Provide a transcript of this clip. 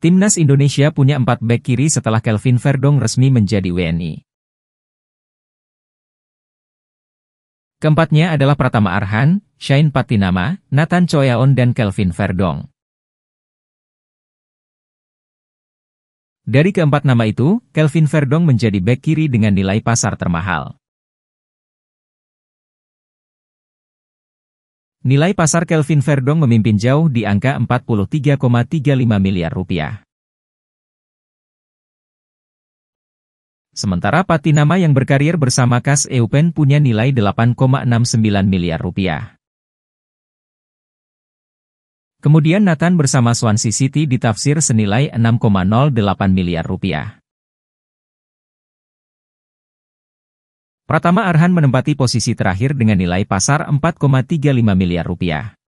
Timnas Indonesia punya empat bek kiri setelah Kelvin Verdong resmi menjadi WNI. Keempatnya adalah Pratama Arhan, Shane Patinama, Nathan Choyaon dan Kelvin Verdong. Dari keempat nama itu, Kelvin Verdong menjadi bek kiri dengan nilai pasar termahal. Nilai pasar Kelvin Verdong memimpin jauh di angka 43,35 miliar rupiah. Sementara Patinama yang berkarier bersama Kas Eupen punya nilai 8,69 miliar rupiah. Kemudian Nathan bersama Swansea City ditafsir senilai 6,08 miliar rupiah. Pratama Arhan menempati posisi terakhir dengan nilai pasar 4,35 miliar rupiah.